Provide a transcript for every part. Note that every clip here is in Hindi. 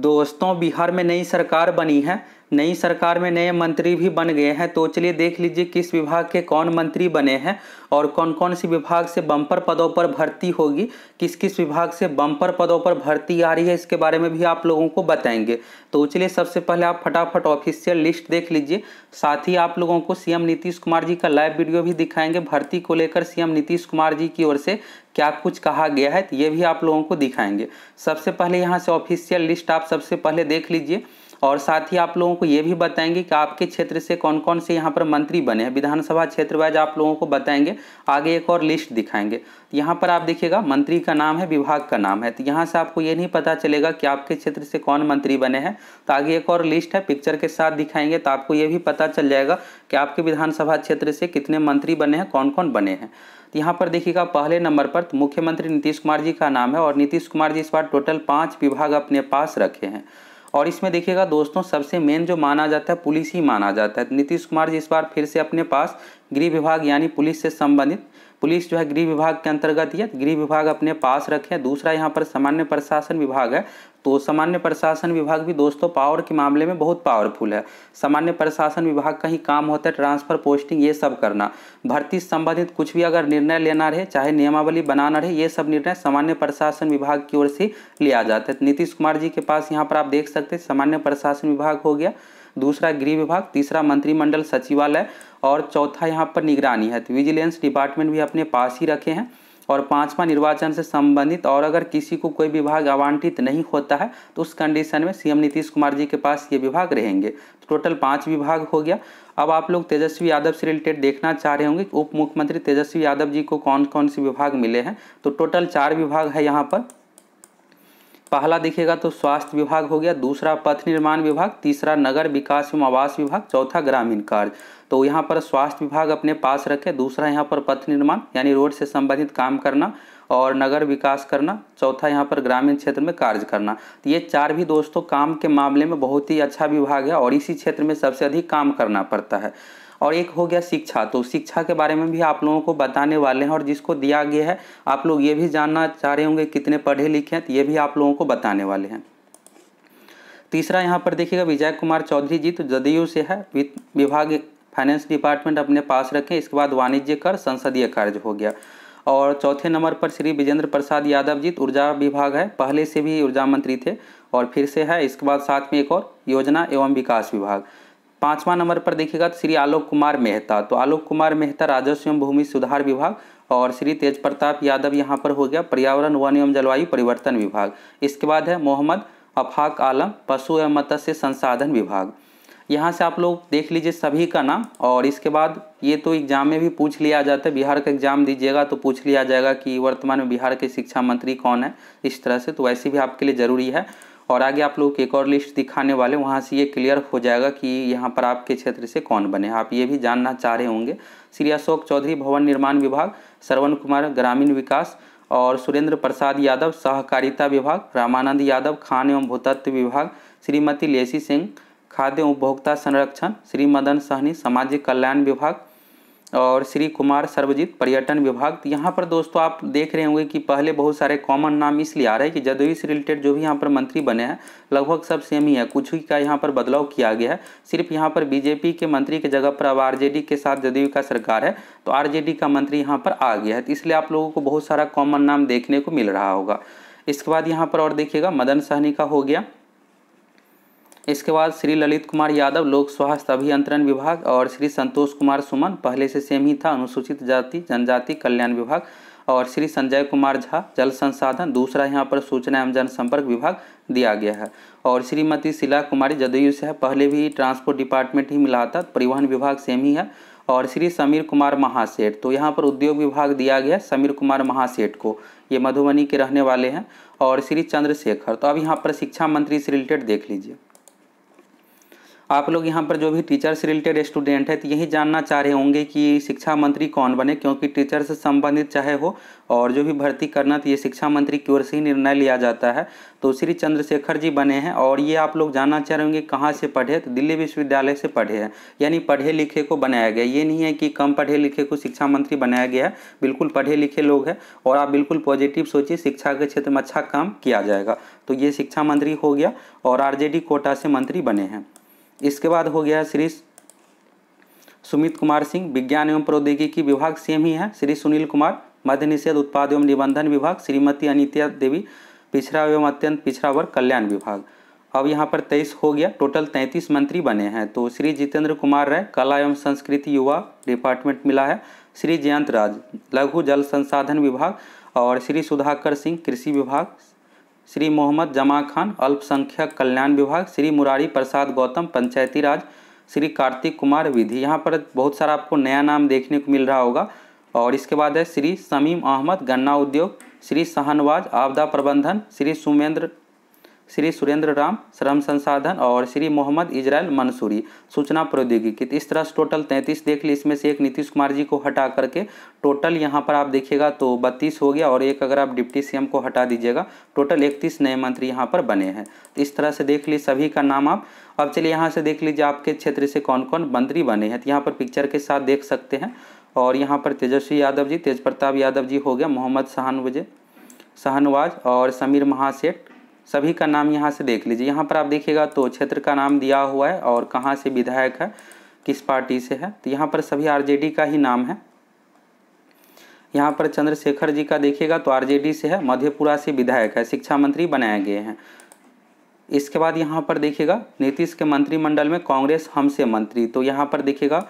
दोस्तों बिहार में नई सरकार बनी है नई सरकार में नए मंत्री भी बन गए हैं तो चलिए देख लीजिए किस विभाग के कौन मंत्री बने हैं और कौन कौन से विभाग से बम्पर पदों पर भर्ती होगी किस किस विभाग से बम्पर पदों पर भर्ती आ रही है इसके बारे में भी आप लोगों को बताएंगे तो चलिए सबसे पहले आप फटाफट ऑफिशियल लिस्ट देख लीजिए साथ ही आप लोगों को सीएम नीतीश कुमार जी का लाइव वीडियो भी दिखाएंगे भर्ती को लेकर सीएम नीतीश कुमार जी की ओर से क्या कुछ कहा गया है ये भी आप लोगों को दिखाएंगे सबसे पहले यहाँ से ऑफिशियल लिस्ट आप सबसे पहले देख लीजिए और साथ ही आप लोगों को ये भी बताएंगे कि आपके क्षेत्र से कौन कौन से यहाँ पर मंत्री बने हैं विधानसभा क्षेत्र वाइज आप लोगों को बताएंगे आगे एक और लिस्ट दिखाएंगे यहाँ पर आप देखिएगा मंत्री का नाम है विभाग का नाम है तो यहाँ से आपको ये नहीं पता चलेगा कि आपके क्षेत्र से कौन मंत्री बने हैं तो आगे एक और लिस्ट है पिक्चर के साथ दिखाएंगे तो आपको ये भी पता चल जाएगा कि आपके विधानसभा क्षेत्र से कितने मंत्री बने हैं कौन कौन बने हैं तो यहाँ पर देखिएगा पहले नंबर पर तो मुख्यमंत्री नीतीश कुमार जी का नाम है और नीतीश कुमार जी इस बार टोटल पाँच विभाग अपने पास रखे हैं और इसमें देखिएगा दोस्तों सबसे मेन जो माना जाता है पुलिस ही माना जाता है नीतीश कुमार जी इस बार फिर से अपने पास गृह विभाग यानी पुलिस से संबंधित पुलिस जो है गृह विभाग के अंतर्गत है तो गृह विभाग अपने पास रखें दूसरा यहाँ पर सामान्य प्रशासन विभाग है तो सामान्य प्रशासन विभाग भी दोस्तों पावर के मामले में बहुत पावरफुल है सामान्य प्रशासन विभाग का ही काम होता है ट्रांसफर पोस्टिंग ये सब करना भर्ती संबंधित कुछ भी अगर निर्णय लेना रहे चाहे नियमावली बनाना रहे ये सब निर्णय सामान्य प्रशासन विभाग की ओर से लिया जाता है नीतीश कुमार जी के पास यहाँ पर आप देख सकते हैं सामान्य प्रशासन विभाग हो गया दूसरा गृह विभाग तीसरा मंत्रिमंडल सचिवालय और चौथा यहाँ पर निगरानी है तो विजिलेंस डिपार्टमेंट भी अपने पास ही रखे हैं और पांचवा निर्वाचन से संबंधित और अगर किसी को कोई विभाग आवंटित नहीं होता है तो उस कंडीशन में सीएम नीतीश कुमार जी के पास ये विभाग रहेंगे तो टोटल पांच विभाग हो गया अब आप लोग तेजस्वी यादव से रिलेटेड देखना चाह रहे होंगे उप मुख्यमंत्री तेजस्वी यादव जी को कौन कौन से विभाग मिले हैं तो टोटल चार विभाग है यहाँ पर पहला दिखेगा तो स्वास्थ्य विभाग हो गया दूसरा पथ निर्माण विभाग तीसरा नगर विकास एवं आवास विभाग चौथा ग्रामीण कार्य तो यहाँ पर स्वास्थ्य विभाग अपने पास रखे दूसरा यहाँ पर पथ निर्माण यानी रोड से संबंधित काम करना और नगर विकास करना चौथा यहाँ पर ग्रामीण क्षेत्र में कार्य करना तो ये चार भी दोस्तों काम के मामले में बहुत ही अच्छा विभाग है और इसी क्षेत्र में सबसे अधिक काम करना पड़ता है और एक हो गया शिक्षा तो शिक्षा के बारे में भी आप लोगों को बताने वाले हैं और जिसको दिया गया है आप लोग ये भी जानना चाह रहे होंगे कितने पढ़े लिखे हैं तो ये भी आप लोगों को बताने वाले हैं तीसरा यहाँ पर देखिएगा विजय कुमार चौधरी जी तो जदयू से है विभाग फाइनेंस डिपार्टमेंट अपने पास रखें इसके बाद वाणिज्य कर संसदीय कार्य हो गया और चौथे नंबर पर श्री विजेंद्र प्रसाद यादव जी तो ऊर्जा विभाग है पहले से भी ऊर्जा मंत्री थे और फिर से है इसके बाद साथ में एक और योजना एवं विकास विभाग पांचवा नंबर पर देखिएगा तो श्री आलोक कुमार मेहता तो आलोक कुमार मेहता राजस्व एवं भूमि सुधार विभाग और श्री तेज प्रताप यादव यहाँ पर हो गया पर्यावरण वन एवं जलवायु परिवर्तन विभाग इसके बाद है मोहम्मद अफाक आलम पशु एवं मत्स्य संसाधन विभाग यहाँ से आप लोग देख लीजिए सभी का नाम और इसके बाद ये तो एग्जाम में भी पूछ लिया जाता है बिहार का एग्जाम दीजिएगा तो पूछ लिया जाएगा कि वर्तमान में बिहार के शिक्षा मंत्री कौन है इस तरह से तो वैसे भी आपके लिए ज़रूरी है और आगे आप लोग एक और लिस्ट दिखाने वाले वहाँ से ये क्लियर हो जाएगा कि यहाँ पर आपके क्षेत्र से कौन बने आप ये भी जानना चाह रहे होंगे श्री अशोक चौधरी भवन निर्माण विभाग श्रवण कुमार ग्रामीण विकास और सुरेंद्र प्रसाद यादव सहकारिता विभाग रामानंद यादव खान एवं भूतत्व विभाग श्रीमती लेसी सिंह खाद्य उपभोक्ता संरक्षण श्री मदन सहनी सामाजिक कल्याण विभाग और श्री कुमार सर्वजीत पर्यटन विभाग तो यहाँ पर दोस्तों आप देख रहे होंगे कि पहले बहुत सारे कॉमन नाम इसलिए आ रहे हैं कि जदयू से रिलेटेड जो भी यहाँ पर मंत्री बने हैं लगभग सब सेम ही है कुछ ही का यहाँ पर बदलाव किया गया है सिर्फ यहाँ पर बीजेपी के मंत्री के जगह पर अब आरजेडी के साथ जदयू का सरकार है तो आर का मंत्री यहाँ पर आ गया है तो इसलिए आप लोगों को बहुत सारा कॉमन नाम देखने को मिल रहा होगा इसके बाद यहाँ पर और देखिएगा मदन सहनी का हो गया इसके बाद श्री ललित कुमार यादव लोक स्वास्थ्य अभियंत्रण विभाग और श्री संतोष कुमार सुमन पहले से सेम ही था अनुसूचित जाति जनजाति कल्याण विभाग और श्री संजय कुमार झा जल संसाधन दूसरा यहाँ पर सूचना एवं जनसंपर्क विभाग दिया गया है और श्रीमती शिला कुमारी जदयू से पहले भी ट्रांसपोर्ट डिपार्टमेंट ही मिला था परिवहन विभाग सेम ही है और श्री समीर कुमार महासेठ तो यहाँ पर उद्योग विभाग दिया गया समीर कुमार महासेठ को ये मधुबनी के रहने वाले हैं और श्री चंद्रशेखर तो अब यहाँ पर शिक्षा मंत्री से रिलेटेड देख लीजिए आप लोग यहाँ पर जो भी टीचर से रिलेटेड स्टूडेंट है तो यही जानना चाह रहे होंगे कि शिक्षा मंत्री कौन बने क्योंकि टीचर से संबंधित चाहे हो और जो भी भर्ती करना तो ये शिक्षा मंत्री की ओर से ही निर्णय लिया जाता है तो श्री चंद्रशेखर जी बने हैं और ये आप लोग जानना चाह रहे होंगे कहाँ से पढ़े तो दिल्ली विश्वविद्यालय से पढ़े हैं यानी पढ़े लिखे को बनाया गया ये नहीं है कि कम पढ़े लिखे को शिक्षा मंत्री बनाया गया है बिल्कुल पढ़े लिखे लोग हैं और आप बिल्कुल पॉजिटिव सोचिए शिक्षा के क्षेत्र में अच्छा काम किया जाएगा तो ये शिक्षा मंत्री हो गया और आरजेडी कोटा से मंत्री बने हैं इसके बाद हो गया श्री सुमित कुमार सिंह विज्ञान एवं प्रौद्योगिकी विभाग सेम ही है श्री सुनील कुमार मध्य निषेध उत्पाद एवं निबंधन विभाग श्रीमती अनित्या देवी पिछड़ा एवं अत्यंत पिछड़ा वर्ग कल्याण विभाग अब यहाँ पर तेईस हो गया टोटल तैंतीस मंत्री बने हैं तो श्री जितेंद्र कुमार राय कला एवं संस्कृति युवा डिपार्टमेंट मिला है श्री जयंत राज लघु जल संसाधन विभाग और श्री सुधाकर सिंह कृषि विभाग श्री मोहम्मद जमा खान अल्पसंख्यक कल्याण विभाग श्री मुरारी प्रसाद गौतम पंचायती राज श्री कार्तिक कुमार विधि यहाँ पर बहुत सारा आपको नया नाम देखने को मिल रहा होगा और इसके बाद है श्री समीम अहमद गन्ना उद्योग श्री शाहनवाज आपदा प्रबंधन श्री सुमेंद्र श्री सुरेंद्र राम श्रम संसाधन और श्री मोहम्मद इजराइल मंसूरी सूचना प्रौद्योगिकी इस तरह से टोटल तैंतीस देख ली इसमें से एक नीतीश कुमार जी को हटा करके टोटल यहाँ पर आप देखिएगा तो बत्तीस हो गया और एक अगर आप डिप्टी सीएम को हटा दीजिएगा टोटल इकतीस नए मंत्री यहाँ पर बने हैं तो इस तरह से देख ली सभी का नाम आप अब चलिए यहाँ से देख लीजिए आपके क्षेत्र से कौन कौन मंत्री बने हैं तो यहाँ पर पिक्चर के साथ देख सकते हैं और यहाँ पर तेजस्वी यादव जी तेज प्रताप यादव जी हो गया मोहम्मद शहानवजे शाहनवाज और समीर महासेठ सभी का नाम यहाँ से देख लीजिए यहाँ पर आप देखिएगा तो क्षेत्र का नाम दिया हुआ है और कहाँ से विधायक है किस पार्टी से है तो यहाँ पर सभी आरजेडी का ही नाम है यहाँ पर चंद्रशेखर जी का देखिएगा तो आरजेडी से है मधेपुरा से विधायक है शिक्षा मंत्री बनाए गए हैं इसके बाद यहाँ पर देखिएगा नीतीश के मंत्रिमंडल में कांग्रेस हमसे मंत्री तो यहाँ पर देखिएगा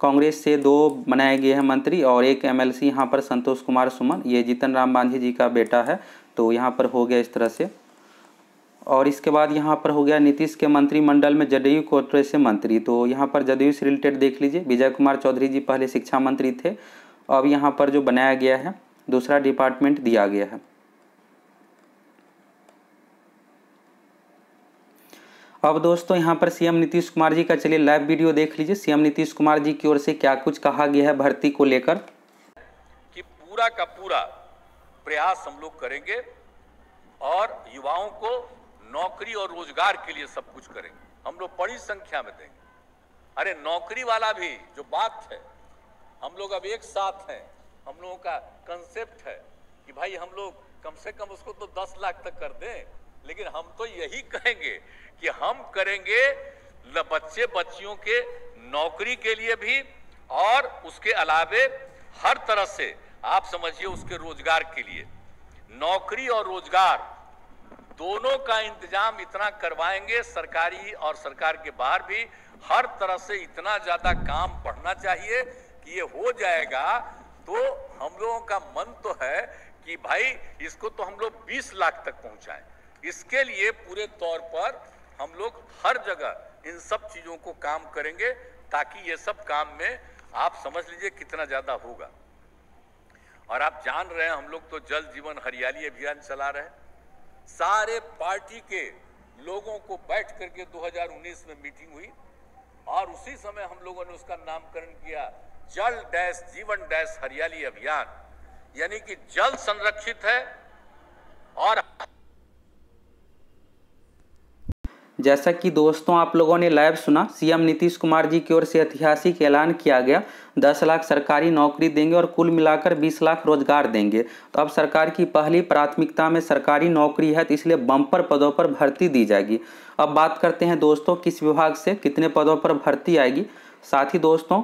कांग्रेस से दो बनाए गए हैं मंत्री और एक एमएलसी यहाँ पर संतोष कुमार सुमन ये जीतन राम मांझी जी का बेटा है तो यहाँ पर हो गया इस तरह से और इसके बाद यहाँ पर हो गया नीतीश के मंत्रिमंडल में जदयू कोटरे से मंत्री तो यहाँ पर जदयू से रिलेटेड देख लीजिए विजय कुमार चौधरी जी पहले शिक्षा मंत्री थे अब यहाँ पर जो बनाया गया है दूसरा डिपार्टमेंट दिया गया है अब दोस्तों यहाँ पर सीएम नीतीश कुमार जी का चलिए लाइव वीडियो देख लीजिए सीएम नीतीश कुमार जी की ओर से क्या कुछ कहा गया है भर्ती को लेकर कि पूरा का पूरा प्रयास हम लोग करेंगे और युवाओं को नौकरी और रोजगार के लिए सब कुछ करेंगे हम लोग बड़ी संख्या में देंगे अरे नौकरी वाला भी जो बात है हम लोग अब एक साथ हैं हम लोगों का कंसेप्ट है कि भाई हम लोग कम से कम उसको तो दस लाख तक कर दें लेकिन हम तो यही कहेंगे कि हम करेंगे बच्चे बच्चियों के नौकरी के लिए भी और उसके अलावे हर तरह से आप समझिए उसके रोजगार के लिए नौकरी और रोजगार दोनों का इंतजाम इतना करवाएंगे सरकारी और सरकार के बाहर भी हर तरह से इतना ज्यादा काम पढ़ना चाहिए कि ये हो जाएगा तो हम लोगों का मन तो है कि भाई इसको तो हम लोग 20 लाख तक पहुंचाएं इसके लिए पूरे तौर पर हम लोग हर जगह इन सब चीजों को काम करेंगे ताकि ये सब काम में आप समझ लीजिए कितना ज्यादा होगा और आप जान रहे हैं हम लोग तो जल जीवन हरियाली अभियान चला रहे हैं सारे पार्टी के लोगों को बैठ करके 2019 में मीटिंग हुई और उसी समय हम लोगों ने उसका नामकरण किया जल डैश जीवन डैश हरियाली अभियान यानी कि जल संरक्षित है और जैसा कि दोस्तों आप लोगों ने लाइव सुना सीएम नीतीश कुमार जी की ओर से ऐतिहासिक ऐलान किया गया दस लाख सरकारी नौकरी देंगे और कुल मिलाकर बीस लाख रोजगार देंगे तो अब सरकार की पहली प्राथमिकता में सरकारी नौकरी है तो इसलिए बम्पर पदों पर भर्ती दी जाएगी अब बात करते हैं दोस्तों किस विभाग से कितने पदों पर भर्ती आएगी साथ ही दोस्तों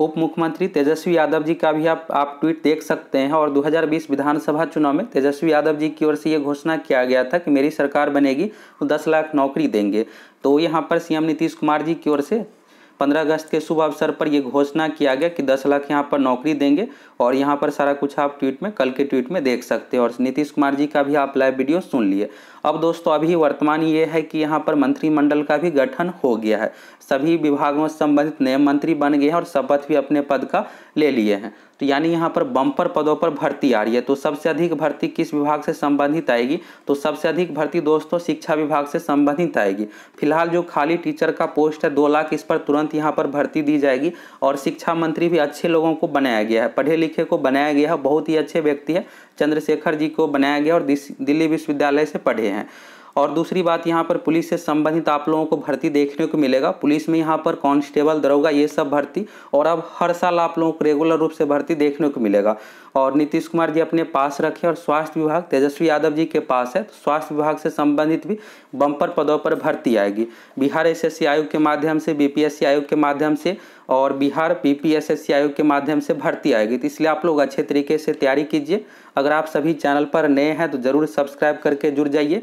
उप मुख्यमंत्री तेजस्वी यादव जी का भी आप आप ट्वीट देख सकते हैं और 2020 विधानसभा चुनाव में तेजस्वी यादव जी की ओर से ये घोषणा किया गया था कि मेरी सरकार बनेगी तो 10 लाख नौकरी देंगे तो यहाँ पर सीएम नीतीश कुमार जी की ओर से पंद्रह अगस्त के शुभ अवसर पर यह घोषणा किया गया कि दस लाख यहाँ पर नौकरी देंगे और यहाँ पर सारा कुछ आप ट्वीट में कल के ट्वीट में देख सकते हैं और नीतीश कुमार जी का भी आप लाइव वीडियो सुन लिए अब दोस्तों अभी वर्तमान ये है कि यहाँ पर मंत्रिमंडल का भी गठन हो गया है सभी विभागों से संबंधित नए मंत्री बन गए हैं और शपथ भी अपने पद का ले लिए हैं तो यानी यहाँ पर बम्पर पदों पर भर्ती आ रही है तो सबसे अधिक भर्ती किस विभाग से संबंधित आएगी तो सबसे अधिक भर्ती दोस्तों शिक्षा विभाग से संबंधित आएगी फिलहाल जो खाली टीचर का पोस्ट है दो लाख इस पर तुरंत यहाँ पर भर्ती दी जाएगी और शिक्षा मंत्री भी अच्छे लोगों को बनाया गया है पढ़े लिखे को बनाया गया है बहुत ही अच्छे व्यक्ति है चंद्रशेखर जी को बनाया गया और दिल्ली विश्वविद्यालय से पढ़े हैं और दूसरी बात यहाँ पर पुलिस से संबंधित आप लोगों को भर्ती देखने को मिलेगा पुलिस में यहाँ पर कांस्टेबल दरोगा ये सब भर्ती और अब हर साल आप लोगों को रेगुलर रूप से भर्ती देखने को मिलेगा और नीतीश कुमार जी अपने पास रखे और स्वास्थ्य विभाग तेजस्वी यादव जी के पास है तो स्वास्थ्य विभाग से संबंधित भी बम्पर पदों पर भर्ती आएगी बिहार एस आयोग के माध्यम से बी आयोग के माध्यम से और बिहार पीपीएसएससी आयोग के माध्यम से भर्ती आएगी तो इसलिए आप लोग अच्छे तरीके से तैयारी कीजिए अगर आप सभी चैनल पर नए हैं तो ज़रूर सब्सक्राइब करके जुड़ जाइए